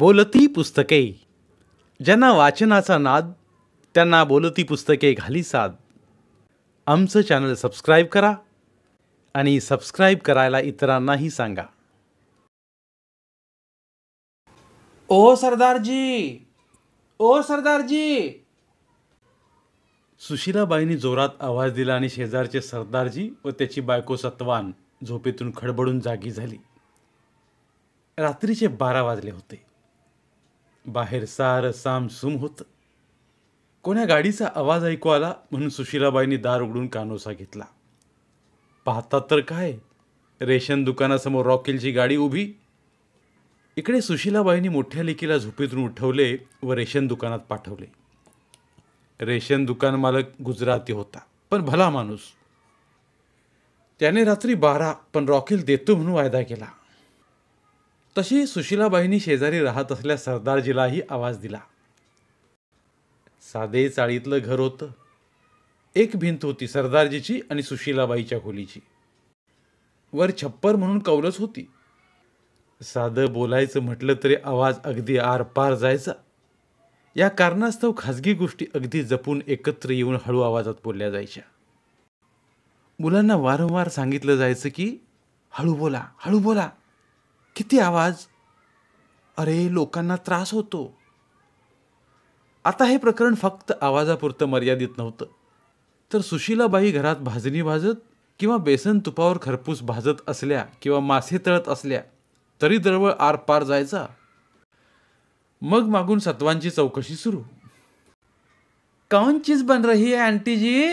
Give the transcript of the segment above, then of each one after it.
बोलती पुस्तके ज्यांना वाचनाचा नाद त्यांना बोलती पुस्तके घाली साद आमचं चॅनल सबस्क्राईब करा आणि सबस्क्राईब करायला इतरांनाही सांगा ओ सरदारजी ओ सरदारजी सुशीलाबाईंनी जोरात आवाज दिला आणि शेजारचे सरदारजी व त्याची बायको सत्वान झोपेतून खडबडून जागी झाली रात्रीचे बारा वाजले होते बाहेर सार साम सुम होत कोण्या गाडीचा आवाज ऐकू आला म्हणून सुशीलाबाईंनी दार उघडून कानोसा घेतला पाहतात तर काय रेशन दुकानासमोर रॉकेलची गाडी उभी इकडे सुशीलाबाईंनी मोठ्या लेकीला झोपेतून उठवले व रेशन दुकानात पाठवले रेशन दुकान मालक गुजराती होता पण भला माणूस त्याने रात्री बारा पण रॉकेल देतो म्हणून वायदा केला तशी सुशिलाबाईंनी शेजारी राहत असल्या सरदारजीलाही आवाज दिला साधे चाळीतलं घर होतं एक भिंत होती सरदारजीची आणि सुशिलाबाईच्या खोलीची वर छप्पर म्हणून कौलच होती साधं बोलायचं म्हटलं तरी आवाज अगदी आरपार जायचा या कारणास्तव खाजगी गोष्टी अगदी जपून एकत्र येऊन हळू आवाजात बोलल्या जायच्या मुलांना वारंवार सांगितलं जायचं की हळू बोला हळू बोला किती आवाज अरे लोकांना त्रास होतो आता हे प्रकरण फक्त आवाजापुरतं मर्यादित नव्हतं तर सुशीलाबाई घरात भाजणी भाजत किंवा बेसन तुपावर खरपूस भाजत असल्या किंवा मासे तळत असल्या तरी दरवळ आरपार जायचा मग मागून सत्वांची चौकशी सुरू कौन चीज बन रही है आंटी जी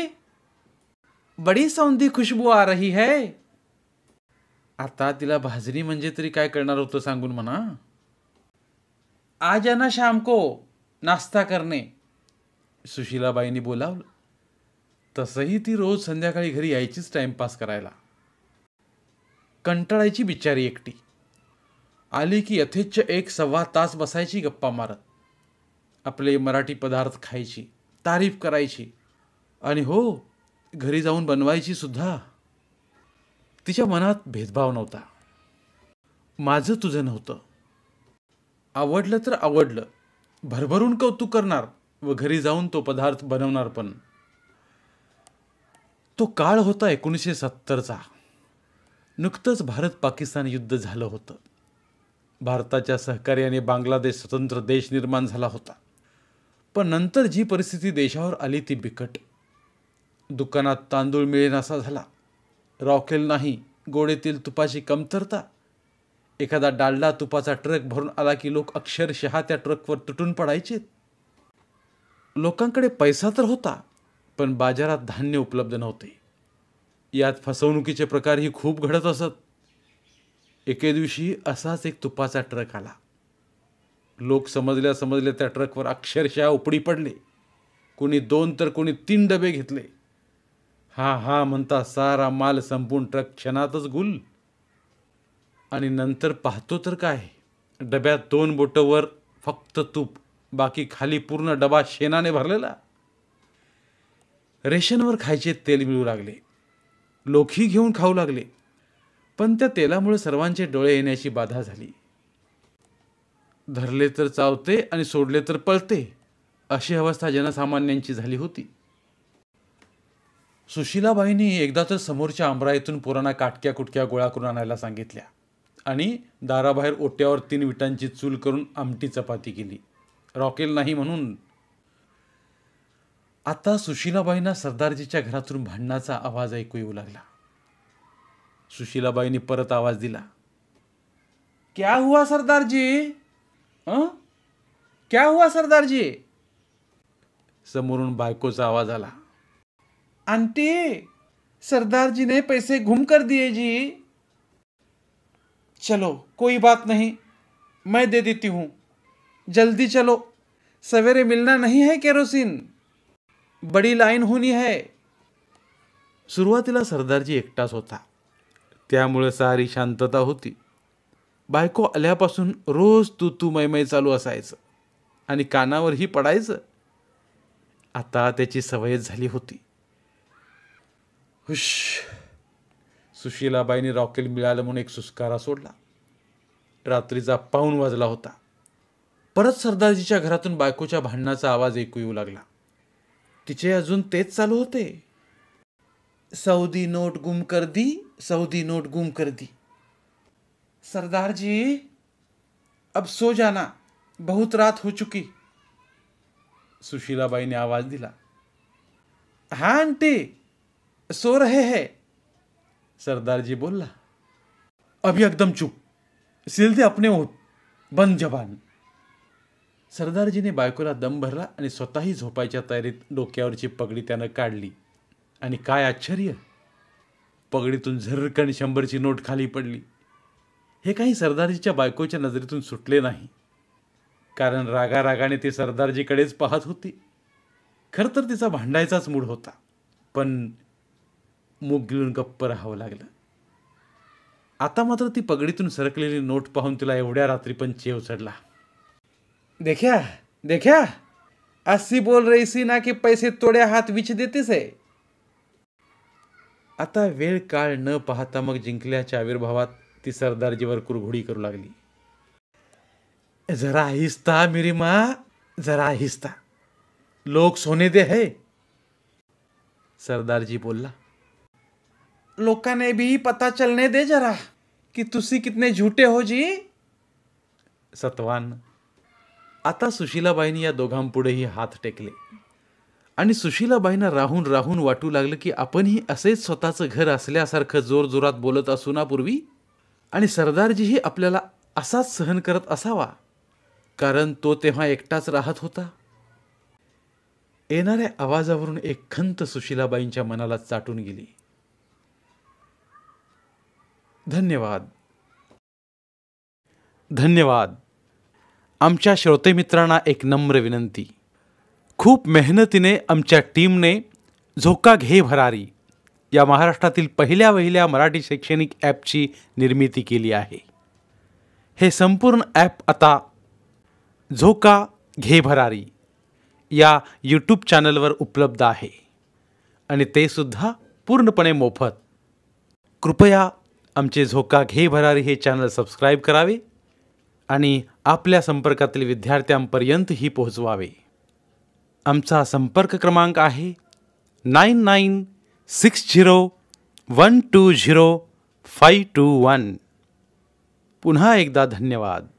बडी सौंदी खुशबू आ रही है आता तिला भाजरी म्हणजे तरी काय करणार होतं सांगून म्हणा आज ना श्यामको नाश्ता करणे सुशीलाबाईंनी बोलावलं तसंही ती रोज संध्याकाळी घरी यायचीच टाईमपास करायला कंटाळायची बिचारी एकटी आली की यथेच एक सव्वा तास बसायची गप्पा मारत आपले मराठी पदार्थ खायची तारीफ करायची आणि हो घरी जाऊन बनवायची सुद्धा तिच्या मनात भेदभाव नव्हता माझं तुझं नव्हतं आवडलं तर आवडलं भरभरून कौतुक करणार व घरी जाऊन तो पदार्थ बनवणार पण तो काळ होता एकोणीसशे सत्तरचा नुकतंच भारत पाकिस्तान युद्ध झालं होतं भारताच्या सहकार्याने बांगलादेश स्वतंत्र देश निर्माण झाला होता पण नंतर जी परिस्थिती देशावर आली ती बिकट दुकानात तांदूळ असा झाला रॉकेल नाही गोडेतील तुपाची कमतरता एखादा डालडा तुपाचा ट्रक भरून आला की लोक अक्षरशः त्या ट्रकवर तुटून पडायचे लोकांकडे पैसा तर होता पण बाजारात धान्य उपलब्ध नव्हते यात फसवणुकीचे प्रकारही खूप घडत असत एके दिवशी असाच एक तुपाचा ट्रक आला लोक समजल्या समजल्या त्या ट्रकवर अक्षरशः उपडी पडले कोणी दोन तर कोणी तीन डबे घेतले हा हा म्हणता सारा माल संपून ट्रक क्षणातच गुल आणि नंतर पाहतो तर काय डब्यात दोन बोटवर फक्त तूप बाकी खाली पूर्ण डबा शेणाने भरलेला रेशनवर खायचे तेल मिळू लागले लोखी घेऊन खाऊ लागले पण त्या तेलामुळे सर्वांचे डोळे येण्याची बाधा झाली धरले तर चावते आणि सोडले तर पळते अशी अवस्था जनसामान्यांची झाली होती सुशीलाबाईंनी एकदा तर समोरच्या आंबराईतून पुराणा काटक्या कुटक्या गोळा करून आणायला सांगितल्या आणि दाराबाहेर ओट्यावर तीन विटांची चूल करून आमटी चपाती केली रॉकेल नाही म्हणून आता सुशीलाबाईंना सरदारजीच्या घरातून भांडणाचा आवाज ऐकू येऊ लागला सुशीलाबाईंनी परत आवाज दिला क्या हुआ सरदारजी क्या हुआ सरदारजी समोरून बायकोचा आवाज आला आंटी सरदार जी ने पैसे घुम कर दिए जी चलो कोई बात नहीं मैं दे देती हूँ जल्दी चलो सवेरे मिलना नहीं है केरोसिन बड़ी लाईन होनी है सुरुवातीला सरदारजी एकटाच होता त्यामुळे सारी शांतता होती बायको आल्यापासून रोज तू तू मैमय चालू असायचं आणि कानावरही पडायचं आता त्याची सवय झाली होती हुश सुशीलाबाईंनी रॉकेल मिळालं म्हणून एक सुस्कारा सोडला रात्रीचा पाऊन वाजला होता परत सरदारजीच्या घरातून बायकोच्या भांडणाचा आवाज ऐकू येऊ लागला तिचे अजून तेच चालू होते सौदी नोट गुम कर दी सौदी नोट गुम कर दी सरदारजी अब सो जाना बहुत रात हो चुकी सुशीलाबाईने आवाज दिला हा आंटी सो रहे हैं सरदार जी बोला अभी एकदम चुप सिलते अपने ओत बंद जबान सरदारजीने बायकोला दम भरला आणि स्वतःही झोपायच्या तयारीत डोक्यावरची पगडी त्यानं काढली आणि काय आश्चर्य पगडीतून झरकण शंभरची नोट खाली पडली हे काही सरदारजीच्या बायकोच्या नजरेतून सुटले नाही कारण रागारागाने ती सरदारजीकडेच पाहत होती खरं तर तिचा भांडायचाच मूड होता पण मूग गिळून गप्प राहावं लागलं आता मात्र ती पगडीतून सरकलेली नोट पाहून तिला एवढ्या रात्री पण चेव चढला देख्या देख्या अस्सी बोल रही ना की पैसे तोड्या हात विच देतेस आहे आता वेळ काळ न पाहता मग जिंकल्याच्या आविर्भावात ती सरदारजीवर कुरघोडी करू लागली जरा हिस्ता मेरी मा जरा हिस्ता लोक सोने दे है सरदारजी बोलला लोका ने भी पता चलने दे जरा की तुसी कितने झूठे हो जी सतवान आता सुशीलाबाईंनी या दोघांपुढेही हात टेकले आणि सुशीलाबाईंना राहून राहून वाटू लागलं की आपणही असेच स्वतःचं घर असल्यासारखं जोरजोरात बोलत असू ना पूर्वी आणि सरदारजीही आपल्याला असाच सहन करत असावा कारण तो तेव्हा एकटाच राहत होता येणाऱ्या आवाजावरून एक खंत सुशीलाबाईंच्या मनाला चाटून गेली धन्यवाद धन्यवाद आमच्या श्रोतेमित्रांना एक नम्र विनंती खूप मेहनतीने आमच्या टीमने झोका घे भरारी या महाराष्ट्रातील पहिल्या वहिल्या मराठी शैक्षणिक ॲपची निर्मिती केली आहे हे संपूर्ण ॲप आता झोका घे भरारी या यूट्यूब चॅनलवर उपलब्ध आहे आणि ते सुद्धा पूर्णपणे मोफत कृपया आमचे झोका घे भरारी हे चॅनल सबस्क्राईब करावे आणि आपल्या संपर्कातील विद्यार्थ्यांपर्यंतही पोहोचवावे आमचा संपर्क क्रमांक आहे nine nine six zero one two zero five two one पुन्हा एकदा धन्यवाद